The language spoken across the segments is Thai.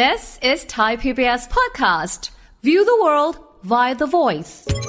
This is Thai PBS podcast. View the world via the voice. วันนี้ครับ ย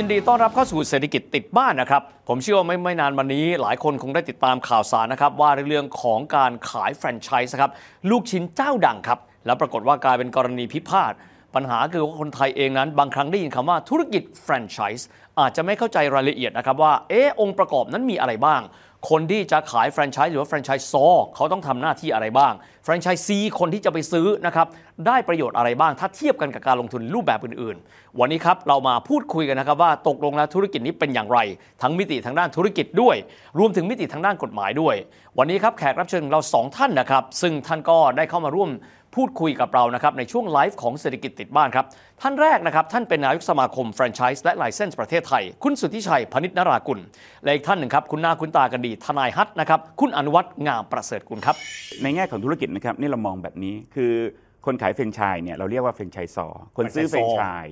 ินดีต้อนรับเข้าสู่เศรษฐกิจติดบ้านนะครับ ผมเชื่อว่าไม่ไม่นานวันนี้ หลายคนคงได้ติดตามข่าวสารนะครับ ว่าเรื่องของการขายแฟรนไชส์ครับ ลูกชิ้นเจ้าดังครับ แล้วปรากฏว่ากลายเป็นกรณีพิพาทปัญหาคือว่าคนไทยเองนั้น บางครั้งได้ยินคำว่า ธุรกิจแฟรนไชส์อาจจะไม่เข้าใจรายละเอียดนะครับว่าเอ๊ะองค์ประกอบนั้นมีอะไรบ้าง คนที่จะขายแฟรนไชส์หรือว่าแฟรนไชส์ซอเขาต้องทำหน้าที่อะไรบ้างแฟรนไชส์ซีคนที่จะไปซื้อนะครับได้ประโยชน์อะไรบ้างถ้าเทียบกันกับการลงทุนรูปแบบอื่นๆ วันนี้ครับเรามาพูดคุยกันนะครับว่าตกลงแล้วธุรกิจนี้เป็นอย่างไร ทั้งมิติทางด้านธุรกิจด้วย รวมถึงมิติทางด้านกฎหมายด้วย วันนี้ครับแขกรับเชิญเรา 2 ท่านนะครับซึ่งท่านก็ได้เข้ามาร่วมพูดคุยกับเรานะครับในช่วงไลฟ์ของเศรษฐกิจติดบ้านครับท่านแรกนะครับท่านเป็นนายกสมาคม แฟรนไชส์และไลเซนส์ประเทศไทย คุณสุทธิชัยพนิษนรากุล และอีกท่านหนึ่งครับคุณหน้าคุณตากันดี ทนายฮัทนะครับคุณอนุวัฒน์งามประเสริฐกุลครับ ในแง่ของธุรกิจนะครับนี่เรามองแบบนี้คือคนขายเฟรนชชายเนี่ยเราเรียกว่าเฟรนชชายซอคนซื้อเฟรนชชาย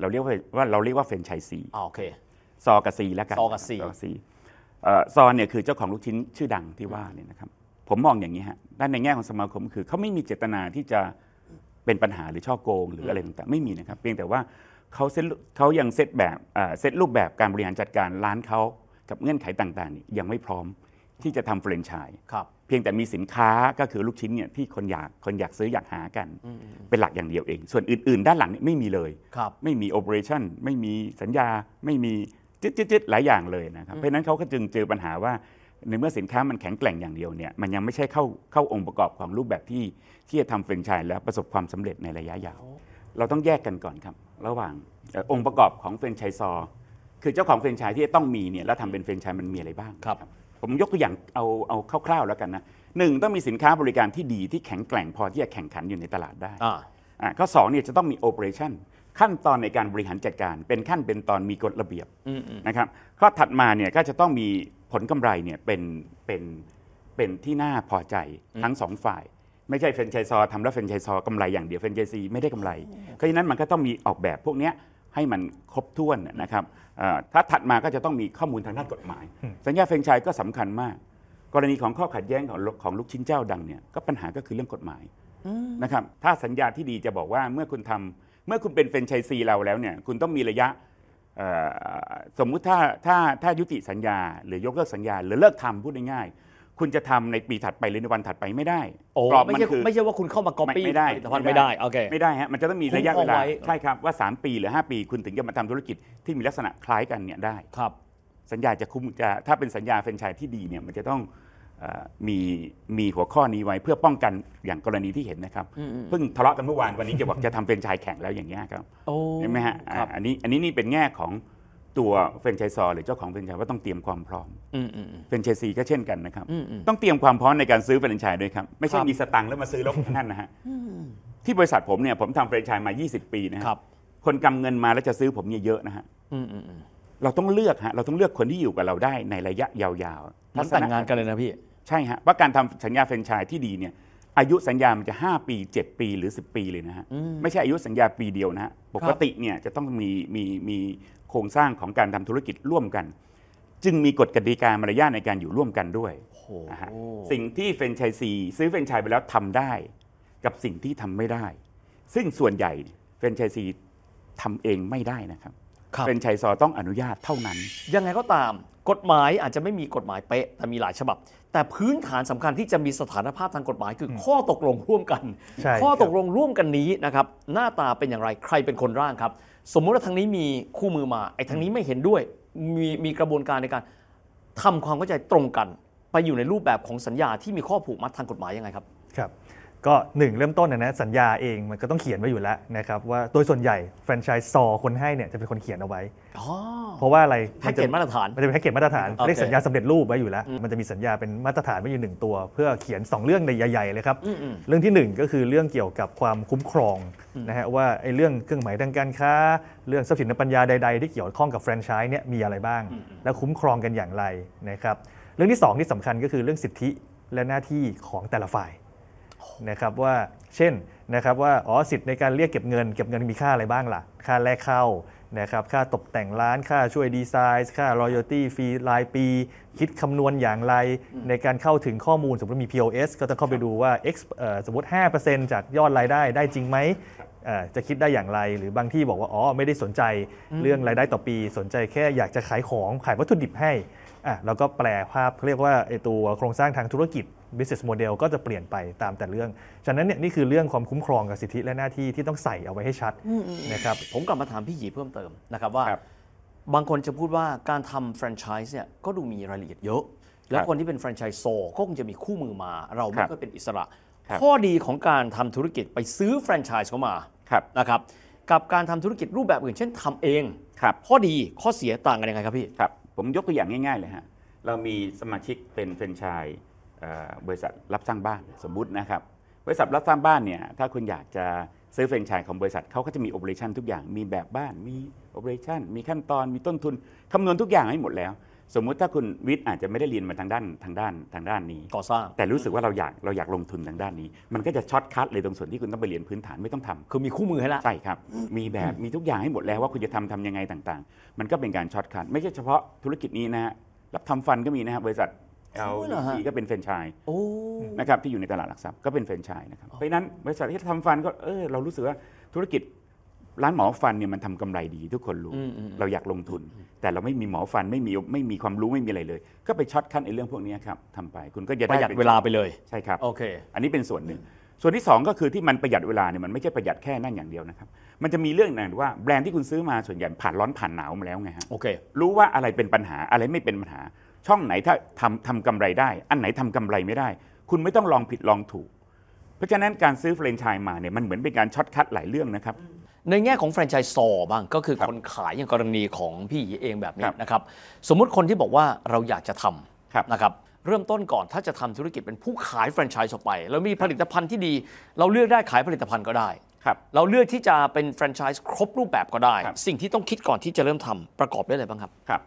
เราเรียกว่าเราเรียกว่าเฟรนชชายซีโอเคซอกับซีแล้วกันซอกับซีซอเนี่ยคือเจ้าของลูกชิ้นชื่อดังที่ว่าเนี่ยนะครับผมมองอย่างนี้ฮะ ด้านในแง่ของสมาคม คือ เขาไม่มีเจตนาที่จะเป็นปัญหาหรือช่อโกง หรืออะไรต่างๆไม่มีนะครับ เพียงแต่ว่าเขาเซตเขายังเซตแบบเซตรูปแบบการบริหารจัดการร้านเขากับเงื่อนไขต่าง ๆ ยังไม่พร้อมที่จะทำเฟรนช์ชายเพียงแต่มีสินค้าก็คือลูกชิ้นเนี่ยที่คนอยากคนอยากซื้อ อยากหากัน เป็นหลักอย่างเดียวเอง ส่วนอื่นๆ ด้านหลังนี่ไม่มีเลยไม่มีโอเปอเรชั่นไม่มีสัญญาไม่มีจืดๆหลายอย่างเลยนะครับ เพราะนั้นเขาก็จึงเจอปัญหาว่าในเมื่อสินค้ามันแข็งแกร่งอย่างเดียวเนี่ยมันยังไม่ใช่เข้าเข้า องค์ประกอบของรูปแบบที่ที่จะทำเฟรนไชส์แล้วประสบความสำเร็จในระยะยาวเราต้องแยกกันก่อนครับ ระหว่างอองค์ประกอบของเฟรนไชส์ซอร์คือเจ้าของเฟรนไชส์ที่ต้องมีเนี่ยแล้วทำเป็นเฟรนไชส์มันมีอะไรบ้างครับ ผมยกตัวอย่างเอาเอาคร่าวๆแล้วกันนะหนึ่งต้องมีสินค้าบริการที่ดีที่แข็งแกร่งพอที่จะแข่งขันอยู่ในตลาดได้อ่าข้อสองเนี่ยจะต้องมีโอเปอเรชั่นขั้นตอนในการบริหารจัดการเป็นขั้นเป็นตอนมีกฎระเบียบนะครับข้อถัดมาเนี่ยก็จะต้องมีผลกำไรเนี่ยเป็นเป็นเป็นที่น่าพอใจทั้งสองฝ่าย ไม่ใช่เฟรนไชส์ซอทำแล้วเฟรนไชส์ซอกำไรอย่างเดียวเฟรนไชส์ซีไม่ได้กำไร เพราะฉะนั้นมันก็ต้องมีออกแบบพวกนี้ให้มันครบถ้วนนะครับถ้าถัดมาก็จะต้องมีข้อมูลทางด้านกฎหมาย สัญญาเฟรนไชส์ก็สำคัญมาก กรณีของข้อขัดแย้งของของลูกชิ้นเจ้าดังเนี่ยก็ปัญหาก็คือเรื่องกฎหมายนะครับถ้าสัญญาที่ดีจะบอกว่าเมื่อคุณทำเมื่อคุณเป็นเฟรนไชส์ซีเราแล้วเนี่ยคุณต้องมีระยะสมมุติถ้าถ้าถ้ายุติสัญญาหรือยกเลิกสัญญาหรือเลิกทำพูดง่ายๆคุณจะทำในปีถัดไปหรือในวันถัดไปไม่ได้กม่ใช่ไม่ใช่ว่าคุณเข้ามาก๊อปปี้ไม่ได้ไม่ได้โอเคไม่ได้ฮะมันจะต้องมีระยะเวลาใช่ครับว่า 3 ปีหรือ 5 ปีคุณถึงจะมาทำธุรกิจที่มีลักษณะคล้ายกันเนี่ยได้ครับสัญญาจะคุ้มจะถ้าเป็นสัญญาเฟรนไชส์ที่ดีเนี่ยมันจะต้องมีมีหัวข้อนี้ไว้ เพื่อป้องกันอย่างกรณีที่เห็นนะครับเพิ่งทะเลาะกันเมื่อวานวันนี้จะบอกจะทำเฟรนชชายแข่งแล้วอย่างเงี้ยครับใช่ไหมฮะอันนี้อันนี้นี่เป็นแง่ของตัวเฟรนชชายซอหรือเจ้าของเฟรนชชายว่าต้องเตรียมความพร้อมเฟรนชายซีก็เช่นกันนะครับต้องเตรียมความพร้อมในการซื้อเฟรนชชายด้วยครับ ไม่ใช่มีสตังค์แล้วมาซื้อแล้วนั่นนะฮะที่บริษัทผมเนี่ยผมทำเฟรนชายมา 20 ปีนะครับคนกำเงินมาแล้วจะซื้อผมเนี่ยเยอะนะฮะเราต้องเลือกฮะเราต้องเลือกคนที่อยู่กับเราได้ในระยะยาวๆมันแต่งงานกันเลยนะพี่ ใช่ฮะว่าการทำสัญญาแฟรนไชส์ที่ดีเนี่ย อายุสัญญามันจะ5ปี7ปีหรือ 10 ปีเลยนะฮะไม่ใช่อายุสัญญาปีเดียวนะฮะปกติเนี่ยจะต้องมีมีมีโครงสร้างของการทำธุรกิจร่วมกัน จึงมีกฎกติกามารยาทในการอยู่ร่วมกันด้วย สิ่งที่เฟรนไชส์ซซื้อเฟรนไชส์ไปแล้วทำได้ กับสิ่งที่ทำไม่ได้ ซึ่งส่วนใหญ่เฟรนไชส์ซีทำเองไม่ได้นะครับเป็นชัยซอต้องอนุญาตเท่านั้น ยังไงก็ตามกฎหมายอาจจะไม่มีกฎหมายเป๊ะแต่มีหลายฉบับ แต่พื้นฐานสำคัญที่จะมีสถานภาพทางกฎหมายคือข้อตกลงร่วมกัน ข้อตกลงร่วมกันนี้นะครับ หน้าตาเป็นอย่างไรใครเป็นคนร่างครับ สมมุติว่าทางนี้มีคู่มือมาไอ้ทางนี้ไม่เห็นด้วยมีมีกระบวนการในการทำความเข้าใจตรงกันไปอยู่ในรูปแบบของสัญญาที่มีข้อผูกมัดทางกฎหมายยังไงครับครับก็หนึ่งเริ่มต้นนะนะสัญญาเองมันก็ต้องเขียนไว้อยู่แล้วนะครับว่าโดยส่วนใหญ่แฟรนไชส์ซอคนให้เนี่ยจะเป็นคนเขียนเอาไว้เพราะว่าอะไรแพ็กเกจมาตรฐานมันจะเป็นแพ็กเกจมาตรฐานเรียกสัญญาสำเร็จรูปไว้อยู่แล้วมันจะมีสัญญาเป็นมาตรฐานไว้อยู่หนึ่งตัว เพื่อเขียน 2 เรื่องในใหญ่ๆเลยครับเรื่องที่ 1 ก็คือเรื่องเกี่ยวกับความคุ้มครองนะฮะว่าไอ้เรื่องเครื่องหมายทางการค้าเรื่องทรัพย์สินปัญญาใดๆที่เกี่ยวข้องกับแฟรนไชส์เนี่ยมีอะไรบ้าง และคุ้มครองกันอย่างไรนะครับเรื่องที่ 2 ที่สำคัญก็คือเรื่องสิทธิและหน้าที่ของแต่ละฝ่ายนะครับว่าเช่นนะครับว่าอ๋อสิทธิ์ในการเรียกเก็บเงินเก็บเงินมีค่าอะไรบ้างล่ะ ค่าแรกเข้านะครับค่าตกแต่งร้านค่าช่วยดีไซน์ ค่ารอยัลตี้ฟรีรายปี คิดคำนวณอย่างไรในการเข้าถึงข้อมูล สมมติมี POS ก็จะเข้าไปดูว่า X สมมติ 5%จากยอดรายได้ได้จริงไหม จะคิดได้อย่างไรหรือบางที่บอกว่าอ๋อไม่ได้สนใจเรื่องรายได้ต่อปี สนใจแค่อยากจะขายของขายวัตถุดิบให้อ่ะเราก็แปลภาพเรียกว่าไอตัว โครงสร้างทางธุรกิจ business model ก็จะเปลี่ยนไปตามแต่เรื่อง ฉะนั้นเนี่ยนี่คือเรื่องความคุ้มครองกับสิทธิและหน้าที่ ที่ต้องใส่เอาไว้ให้ชัดนะครับ ผมกลับมาถามพี่หยีเพิ่มเติมนะครับว่าบางคนจะพูดว่าการทำแฟรนไชส์เนี่ยก็ดูมีรายละเอียดเยอะ แล้วคนที่เป็นแฟรนไชส์โซก็คงจะมีคู่มือมา เราไม่ก็เป็นอิสระ ข้อดีของการทำธุรกิจไปซื้อแฟรนไชส์เข้ามานะครับกับการทำธุรกิจรูปแบบอื่น เช่นทำเอง ข้อดีข้อเสียต่างกันยังไงครับพี่ครับผมยกตัวอย่างง่าย ๆเลยฮะเรามีสมาชิกเป็นแฟรนไชส์บริษัทรับสร้างบ้านสมมุตินะครับบริษัทรับสร้างบ้านเนี่ยถ้าคุณอยากจะซื้อแฟรนไชส์ของบริษัทเขาก็จะมีโอเปอเรชันทุกอย่างมีแบบบ้าน มีโอเปอเรชันมีขั้นตอนมีต้นทุน คำนวณทุกอย่างให้หมดแล้ว สมมุติถ้าคุณวิทย์อาจจะไม่ได้เรียนมาทางด้านทางด้านทางด้านนี้ก่อสร้างแต่รู้สึกว่าเราอยากเราอยากลงทุนทางด้านนี้ มันก็จะช็อตคัดเลยตรงส่วนที่คุณต้องไปเรียนพื้นฐานไม่ต้องทำ คือมีคู่มือให้ละใช่ครับมีแบบมีทุกอย่างให้หมดแล้วว่าคุณจะทำทํำยังไงต่างๆ มันก็เป็นการช็อตคัทไม่ใช่เฉพาะธุรกิจนี้นะฮะรับทำฟันก็มีนะับบริษัท l d c ก็เป็นแฟรนไชส์นะครับที่อยู่ในตลาดหลักทรัพย์ก็เป็นแฟรนไชส์นะครับเพราะนั้นบริษัทที่ทำฟันก็เออเรารู้สึกว่าธุรกิจร้านหมอฟันเนี่ยมันทำกำไรดี ทุกคนรู้เราอยากลงทุน แต่เราไม่มีหมอฟันไม่มีไม่มีความรู้ไม่มีอะไรเลย ก็ไปช็อตคั้นไอ้เรื่องพวกนี้ครับทำไปคุณก็จะประหยัดเวลาไปเลยใช่ครับโอเค อันนี้เป็นส่วนหนึ่งส่วนที่ 2 ก็คือที่มันประหยัดเวลาเนี่ยมันไม่ใช่ประหยัดแค่นั่นอย่างเดียวนะครับมันจะมีเรื่องหนึ่งว่าแบรนด์ที่คุณซื้อมาส่วนใหญ่ผ่านร้อนผ่านหนาวมาแล้วไงฮะโอเค รู้ว่าอะไรเป็นปัญหาอะไรไม่เป็นปัญหาช่องไหนถ้าทำทำกำไรได้ อันไหนทำกำไรไม่ได้ คุณไม่ต้องลองผิดลองถูก เพราะฉะนั้นการซื้อแฟรนไชส์มาเนี่ยมันเหมือนเป็นการช็อตคัดหลายเรื่องนะครับในแง่ของแฟรนไชส์ซอบ้างก็คือคนขายอย่างกรณีของพี่เองแบบนี้นะครับสมมุติคนที่บอกว่าเราอยากจะทำนะครับเริ่มต้นก่อนถ้าจะทำธุรกิจเป็นผู้ขายแฟรนไชส์ออกไป แล้วมีผลิตภัณฑ์ที่ดี เราเลือกได้ขายผลิตภัณฑ์ก็ได้ครับเราเลือกที่จะเป็นแฟรนไชส์ครบรูปแบบก็ได้สิ่งที่ต้องคิดก่อนที่จะเริ่มทำประกอบด้วยอะไรบ้างครับครับ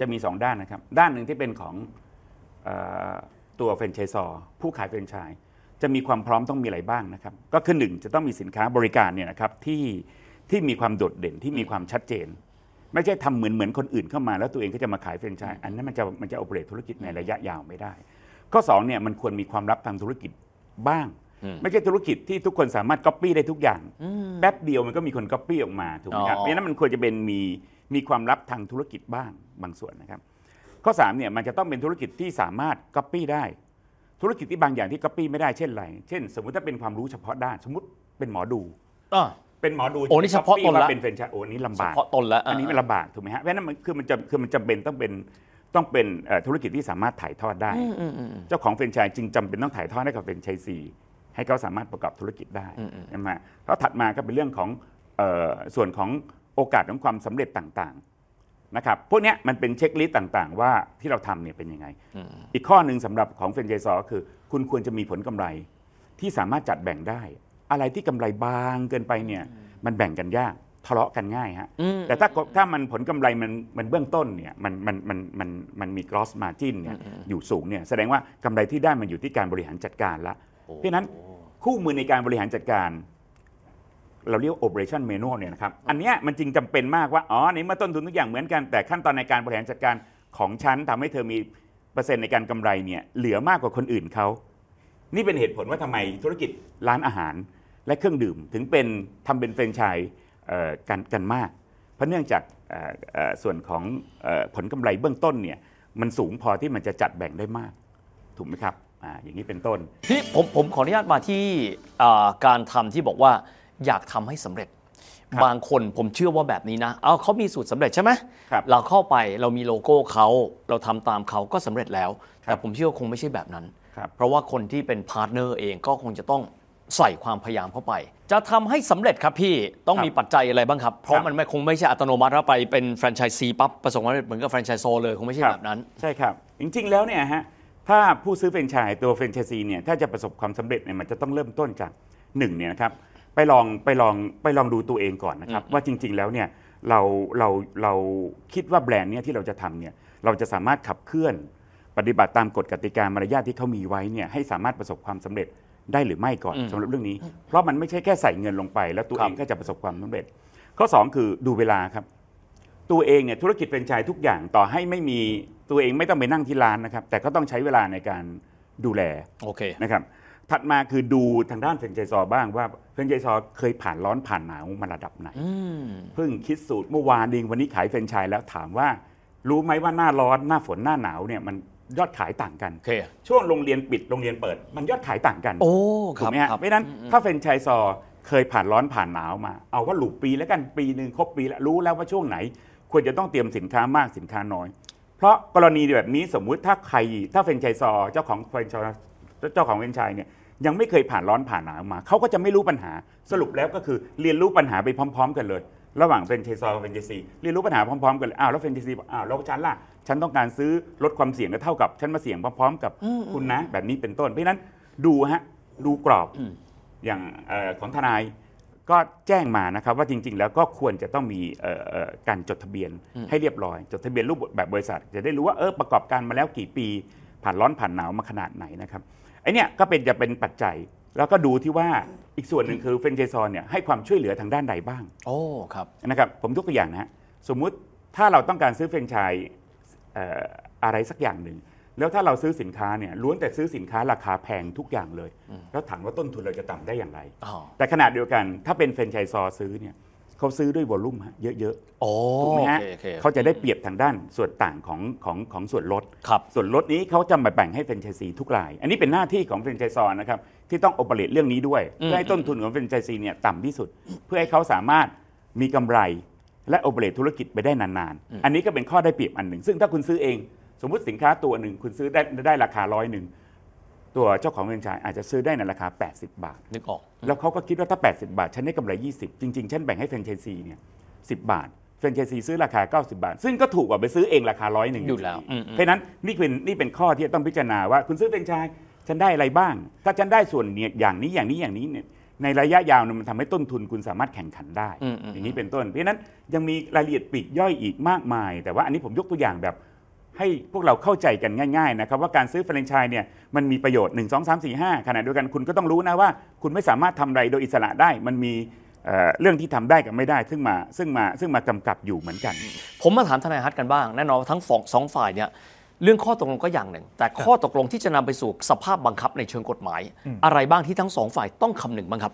จะมี 2 ด้านนะครับ ด้านหนึ่งที่เป็นของอตัวแฟรนไชส์ซอผู้ขายแฟรนไชส์จะมีความพร้อมต้องมีอะไรบ้างนะครับ ก็คือหนึ่งจะต้องมีสินค้าบริการเนี่ยนะครับที่ที่มีความโดดเด่นที่มีความชัดเจน ไม่ใช่ทำเหมือนเหมือนคนอื่นเข้ามาแล้วตัวเองก็จะมาขายแฟรนไชส์ อันนั้นมันจะมันจะโอเปเรตธุรกิจในระยะยาวไม่ได้ข้อ2เนี่ยมันควรมีความลับทางธุรกิจบ้าง ไม่ใช่ธุรกิจที่ทุกคนสามารถก๊อปปี้ได้ทุกอย่างแป๊บเดียวมันก็มีคนก๊อปปี้ออกมาถูกไหมครับเพราะนั้นมันควรจะเป็นมีมีความลับทางธุรกิจบ้างบางส่วนนะครับ ข้อ3เนี่ยมันจะต้องเป็นธุรกิจที่สามารถก๊อปปี้ได้ ธุรกิจที่บางอย่างที่ก๊อปปี้ไม่ได้เช่นไรเช่น สมมติถ้าเป็นความรู้เฉพาะด้านสมมติเป็นหมอดูเป็นหมอดูโอ้นี่เฉพาะตนละเป็นเฟรนช์โอ้นี่ลำบากเฉพาะตนละอันนี้มันลำบากถูกไหมฮะเพราะนั้นมันคือมันจะคือมันจำเป็นต้องเป็นต้องเป็นธุรกิจที่สามารถถ่ายทอดได้ เจ้าของเฟรน์ชส์จึงจำเป็นต้องถ่ายทอดให้กับเฟรน์ชัยซีให้เขาสามารถประกอบธุรกิจได้ใช่ไหมแล้วถัดมาก็เป็นเรื่องของส่วนของโอกาสของความสำเร็จต่าง ๆ นะครับพวกนี้มันเป็นเช็คลิสต์ต่างๆว่าที่เราทำเนี่ยเป็นยังไง อีกข้อหนึ่งสำหรับของเฟรนไชส์ซอคือ คุณควรจะมีผลกำไรที่สามารถจัดแบ่งได้ อะไรที่กำไรบางเกินไปเนี่ยมันแบ่งกันยาก ทะเลาะกันง่ายฮะแต่ถ้าถ้ามันผลกำไรมันมันเบื้องต้นเนี่ยมันมันมันมันมันมีก r o s s margin เนี่ยอยู่สูงเนี่ยแสดงว่ากำไรที่ได้มันอยู่ที่การบริหารจัดการละเพราะนั้นคู่มือในการบริหารจัดการเราเรียก operation manual เนี่ยนะครับ อันนี้มันจริงจำเป็นมากว่า อ๋อในเมื่อต้นทุนทุกอย่างเหมือนกัน แต่ขั้นตอนในการบริหารจัดการของฉันทำให้เธอมีเปอร์เซ็นต์ในการกำไรเนี่ยเหลือมากกว่าคนอื่นเขา นี่เป็นเหตุผลว่าทำไมธุรกิจร้านอาหารและเครื่องดื่มถึงเป็นทำเป็นแฟรนไชส์กันกันมาก เพราะเนื่องจากส่วนของผลกำไรเบื้องต้นเนี่ยมันสูงพอที่มันจะจัดแบ่งได้มากถูกไหมครับออย่างนี้เป็นต้นที่ผมผมขออนุญาตมาที่การทำที่บอกว่าอยากทำให้สำเร็จบางคนผมเชื่อว่าแบบนี้นะเอาเขามี สูตรสำเร็จ ใช่ไหมรเรา เข้า ไป เรามี โลโก้เขา เราทำตามเขาก็สำเร็จ แล้ว แต่ ผม เชื่อคงไม่ใช่แบบนั้น เพราะว่า คน ที่ เป็น พาร์ทเนอร์ เอง ก็ คง จะ ต้อง ใส่ ความ พยายาม เข้าไป จะทำให้สำเร็จ ครับ พี่ ต้อง มี ปัจจัย อะไร บ้าง ครับ เพราะ มัน ไม่ คง ไม่ ใช่ อัตโนมัติว่าไป เป็น แฟรนไชส์ซี ปั๊บ ประสบความสำเร็จ เหมือนกับ แฟรนไชส์โซเลย คง ไม่ ใช่ แบบ นั้นใช่ครับจริง ๆ แล้วเนี่ยฮะถ้าผู้ซื้อแฟรนไชส์ตัวแฟรนไชส์ซีเนี่ยถ้าจะประสบความสำเร็จเนี่ยมันจะต้องเริ่มต้นจากหนึ่งเนี่ยนะครับไปลองไปลองไปลองดูตัวเองก่อนนะครับ ว่าจริง ๆแล้วเนี่ย เราเราเราคิดว่าแบรนด์เนี่ยที่เราจะทำเนี่ยเราจะสามารถขับเคลื่อนปฏิบัติตามกฎกติกามารยาทที่เขามีไว้เนี่ยให้สามารถประสบความสำเร็จได้หรือไม่ก่อนสำหรับเรื่องนี้เพราะมันไม่ใช่แค่ใส่เงินลงไป แล้วตัวเองก็จะประสบความสำเร็จ ข้อ2คือดูเวลาครับตัวเองเนี่ยธุรกิจเป็นชายทุกอย่างต่อให้ไม่มีตัวเองไม่ต้องไปนั่งที่ร้านนะครับ แต่ก็ต้องใช้เวลาในการดูแลโอเคนะครับถัดมาคือดูทางด้านเฟิงใจซอบ้างว่าเฟิงใจซอเคยผ่านร้อนผ่านหนาวมาระดับไหนเพิ่งคิดสูตรเมื่อวานเองวันนี้ขายเฟรนชายแล้วถามว่า รู้ไหมว่าหน้าร้อนหน้าฝนหน้าหนาวเนี่ย มันยอดขายต่างกัน okay. ช่วงโรงเรียนปิด โรงเรียนเปิด มันยอดขายต่างกัน โอ้ครับะเพราะนั้น ถ้าเฟรนชายซอเคยผ่านร้อนผ่านหนาวมา เอาว่าหลุดปีแล้วกันปีหนึ่งครบปีแล้วรู้แล้วว่าช่วงไหน ควรจะต้องเตรียมสินค้ามากสินค้าน้อย เพราะกรณีแบบนี้สมมุติถ้าใครถ้าเฟรนชายซอเจ้าของเฟรนชายเจ้าของเวนชัยเนี่ยยังไม่เคยผ่านร้อนผ่านหนาวมา เขาก็จะไม่รู้ปัญหา สรุปแล้วก็คือเรียนรู้ปัญหาไปพร้อมๆกันเลย ระหว่างเฟรนช์ซอร์กับเฟรนช์ซี เรียนรู้ปัญหาพร้อมๆกันเลยอ้าวแล้วเฟรนช์ซีบอกอ้าวแล้วฉันล่ะ ฉันต้องการซื้อลดความเสี่ยงก็เท่ากับ ฉันมาเสี่ยงพร้อมๆกับคุณนะ แบบนี้เป็นต้น เพราะนั้นดูฮะ ดูกรอบอย่างของทนายก็แจ้งมานะครับว่าจริง ๆ แล้วก็ควรจะต้องมีการจดทะเบียน ให้เรียบร้อย จดทะเบียนรูปแบบบริษัท จะได้รู้ว่าเออประกอบการมาแล้วกี่ปี ผ่านร้อนผ่านหนาวมาขนาดไหนนะครับไอเนี่ยก็เป็นจะเป็นปัจจัยแล้วก็ดูที่ว่าอีกส่วนหนึ่งคือเฟนเจซอนเนี่ยให้ความช่วยเหลือทางด้านใดบ้างโอ้ครับนะครับผมยกตัวอย่างนะสมมุติถ้าเราต้องการซื้อเฟรนชายอะไรสักอย่างหนึ่งแล้วถ้าเราซื้อสินค้าเนี่ยล้วนแต่ซื้อสินค้าราคาแพงทุกอย่างเลย แล้วถามว่าต้นทุนเราจะต่ำได้อย่างไรแต่ขนาดเดียวกันถ้าเป็นเฟรนชายซอซื้อเนี่ยเขาซื้อด้วยวอลลุ่มฮะเยอะๆถูกไหมฮะเขาจะได้เปรียบทางด้านส่วนต่างของของของส่วนลด ส่วนลดนี้เขาจะมาแบ่งให้เฟรนไชส์ซี ทุกราย อันนี้เป็นหน้าที่ของเฟรนไชส์ซอนนะครับ ที่ต้องโอเปเรตเรื่องนี้ด้วย เพื่อให้ต้นทุนของเฟรนไชส์ซีเนี่ยต่ำที่สุด เพื่อให้เขาสามารถมีกำไรและโอเปเรตธุรกิจไปได้นานๆ อันนี้ก็เป็นข้อได้เปรียบอันหนึ่งซึ่งถ้าคุณซื้อเอง สมมติสินค้าตัวหนึ่งคุณซื้อได้ได้ราคาร้อยหนึ่งตัวเจ้าของเงินชายอาจจะซื้อได้ในราคา 80 บาทนึกออกแล้วเขาก็คิดว่าถ้า 80 บาท ฉันได้กำไร 20 จริงๆ ฉันแบ่งให้แฟนเชสซีเนี่ย10 บาทแฟนเชสซีซื้อราคา 90 บาท ซึ่งก็ถูกกว่าไปซื้อเองราคาร้อยหนึ่งอยู่แล้ว เพราะนั้นนี่เป็นนี่เป็นข้อที่ต้องพิจารณาว่าคุณซื้อแฟรนชายฉันได้อะไรบ้าง ถ้าฉันได้ส่วนเนี่ยอย่างนี้อย่างนี้อย่างนี้เนี่ยในระยะยาวมันทำให้ต้นทุนคุณสามารถแข่งขันได้ อย่างนี้เป็นต้น เพราะนั้นยังมีรายละเอียดปีกย่อยอีกมากมาย แต่ว่าอันนี้ผมยกตัวอย่างแบบให้พวกเราเข้าใจกันง่ายๆนะครับว่าการซื้อแฟรนไชส์เนี่ยมันมีประโยชน์1 2 3 4 5ขณะเดียวกันคุณก็ต้องรู้นะว่า คุณไม่สามารถทำอะไรโดยอิสระได้ มันมีเเรื่องที่ทำได้กับไม่ได้ซึ่งมา ซึ่งมาซึ่งมากำกับอยู่เหมือนกัน ผมมาถามทนายฮัทกันบ้าง แน่นอนทั้งสองสองฝ่ายเนี่ยเรื่องข้อตกลงก็อย่างหนึ่ง แต่ข้อตกลงที่จะนำไปสู่สภาพบังคับในเชิงกฎหมาย อะไรบ้างที่ทั้งสองฝ่ายต้องคำหนึ่งบ้างครับ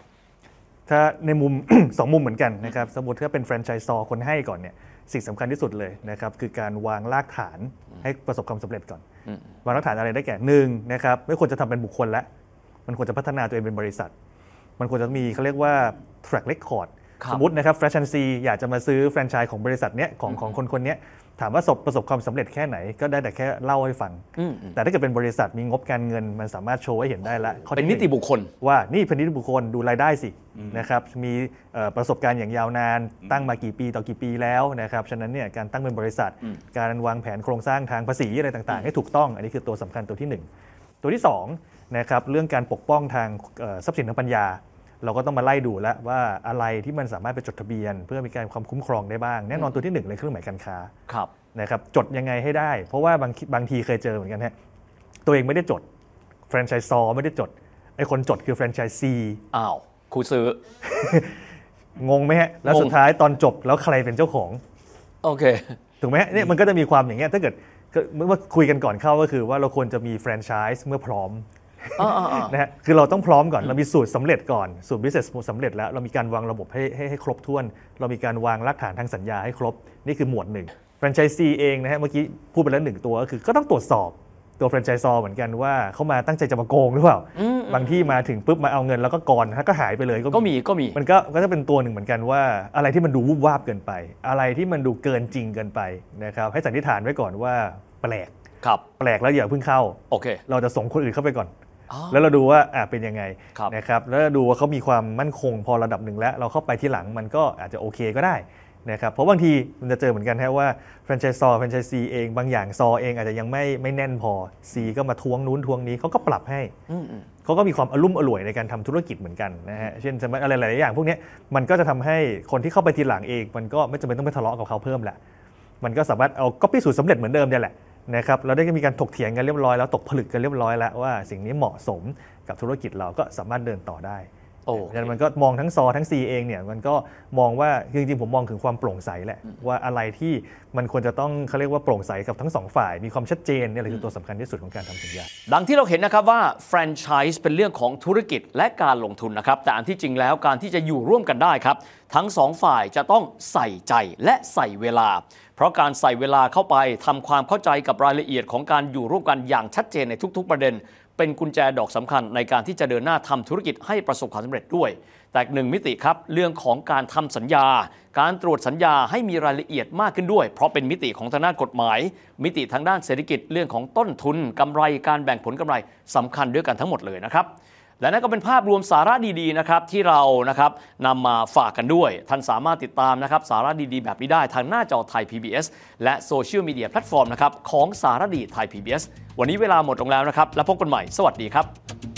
ถ้าในมุมสองมุมเหมือนกันนะครับสมมติถ้าเป็นแฟรนไชส์ซอคนให้ก่อนเนี่ยสิ่งสำคัญที่สุดเลยนะครับ คือการวางรากฐานให้ประสบความสำเร็จก่อน วางรากฐานอะไรได้แก่หนึ่งนะครับ ไม่ควรจะทำเป็นบุคคลละมันควรจะพัฒนาตัวเองเป็นบริษัท มันควรจะมีเขาเรียกว่า track record สมมตินะครับแฟรนไชส์อยากจะมาซื้อแฟรนไชส์ของบริษัทเนี้ยของของคนคนเนี้ยถามว่าศพประสบความสำเร็จแค่ไหนก็ได้แต่แค่เล่าให้ฟัง แต่ถ้าเกิดเป็นบริษัทมีงบการเงินมันสามารถโชว์ให้เห็นได้ละเป็นนิติบุคคล ว่านี่เป็นนิติบุคคลดูรายได้สินะครับมีประสบการณ์อย่างยาวนาน ตั้งมากี่ปีต่อกี่ปีแล้วนะครับฉะนั้นเนี่ยการตั้งเป็นบริษัทการวางแผนโครงสร้างทางภาษีอะไรต่างๆ ให้ถูกต้องอันนี้คือตัวสำคัญตัวที่ 1 ตัวที่2นะครับเรื่องการปกป้องทางทรัพย์สินทางปัญญาเราก็ต้องมาไล่ดูแล้วว่าอะไรที่มันสามารถไปจดทะเบียน เพื่อมีการความคุ้มครองได้บ้าง แน่นอนตัวที่หนึ่งเลยเครื่องหมายการค้าครับนะครับจดยังไงให้ได้ เพราะว่าบางบางทีเคยเจอเหมือนกันฮะตัวเองไม่ได้จดแฟรนไชส์ซอไม่ได้จดไอคนจดคือแฟรนไชส์ซีอ้าวคูซื้อ งงไหมฮะแล้วสุดท้ายตอนจบแล้วใครเป็นเจ้าของโอเคถูกไหมเนี่ยมันก็จะมีความอย่างเงี้ยถ้าเกิดเมื่อคุยกันก่อนเข้าก็คือว่าเราควรจะมีแฟรนไชส์เมื่อพร้อมนะฮะคือเราต้องพร้อมก่อน เรามีสูตรสำเร็จก่อน สูตร business สำเร็จแล้ว เรามีการวางระบบให้ให้ให้ครบถ้วน เรามีการวางรากฐานทางสัญญาให้ครบ นี่คือหมวดหนึ่งแฟรนไชส์ซีเองนะฮะเมื่อกี้พูดไปแล้วหนึ่งตัว ก็คือก็ต้องตรวจสอบตัวแฟรนไชส์ซอเหมือนกันว่าเขามาตั้งใจจะมาโกงหรือเปล่าบางที่มาถึงปุ๊บมาเอาเงินแล้วก็กอนรก็หายไปเลยก็มีก็มีมันก็ก็จะเป็นตัวหนึ่งเหมือนกันว่า อะไรที่มันดูว่บวาบเกินไป อะไรที่มันดูเกินจริงเกินไปนะครับให้สันนิษฐานไว้ก่อนว่าแปลกครับแปลกแล้วอย่าเพิ่งเข้าโอเค เราจะส่งคนอื่นเข้าไปก่อนแล้วเราดูว่าอ่าเป็นยังไงนะครับแล้วดูว่าเขามีความมั่นคงพอระดับหนึ่งแล้วเราเข้าไปที่หลังมันก็อาจจะโอเคก็ได้นะครับเพราะบางทีมันจะเจอเหมือนกันแค่ว่า แฟรนไชส์ซอแฟรนไชส์ซีเองบางอย่างซอเองอาจจะยังไม่ไม่แน่นพอซีก็มาทวงนู้นทวงนี้เขาก็ปรับให้เขาก็มีความอลุ่มอร่วยในการทำธุรกิจเหมือนกันนะฮะเช่นอะไรหลายอย่าง พวกนี้มันก็จะทำให้คนที่เข้าไปทีหลังเองมันก็ไม่จำเป็นต้องไปทะเลาะกับเขาเพิ่มแหละมันก็สามารถเอาก็พิสูจน์สำเร็จเหมือนเดิมเนี่ยแหละนะครับเราได้มีการถกเถียงกันเรียบร้อยแล้วตกผลึกกันเรียบร้อยแล้วว่า สิ่งนี้เหมาะสมกับธุรกิจเราก็สามารถเดินต่อได้ โอ้ดังนั้นมันก็มองทั้งซอทั้งซีเองเนี่ยมันก็มองว่าจริงๆผมมองถึงความโปร่งใสแหละว่าอะไรที่มันควรจะต้องเขาเรียกว่าโปร่งใสกับทั้งสองฝ่ายมีความชัดเจนเนี่ยคือตัวสำคัญที่สุดของการทำสัญญาดังที่เราเห็นนะครับว่าแฟรนไชส์เป็นเรื่องของธุรกิจและการลงทุนนะครับแต่อันที่จริงแล้วการที่จะอยู่ร่วมกันได้ครับทั้งสองฝ่ายจะต้องใส่ใจและใส่เวลาเพราะการใส่เวลาเข้าไปทำความเข้าใจกับรายละเอียดของการอยู่ร่วมกันอย่างชัดเจนในทุกๆประเด็น เป็นกุญแจดอกสำคัญ ในการที่จะเดินหน้าทำธุรกิจให้ประสบความสำเร็จด้วยแต่หนึ่งมิติครับเรื่องของการทำสัญญา การตรวจสัญญาให้มีรายละเอียดมากขึ้นด้วย เพราะเป็นมิติของทางด้านกฎหมาย มิติทางด้านเศรษฐกิจเรื่องของต้นทุน กำไร การแบ่งผลกำไรสำคัญด้วยกันทั้งหมดเลยนะครับและนั่นก็เป็นภาพรวมสาระดีๆนะครับที่เรา นะครับนำมาฝากกันด้วย ท่านสามารถติดตามนะครับสาระดีๆ แบบนี้ได้ทางหน้าจอไทย PBS และโซเชียลมีเดียแพลตฟอร์มนะครับของสารดีไทย PBS วันนี้เวลาหมดลงแล้วนะครับแล้วพบกันใหม่สวัสดีครับ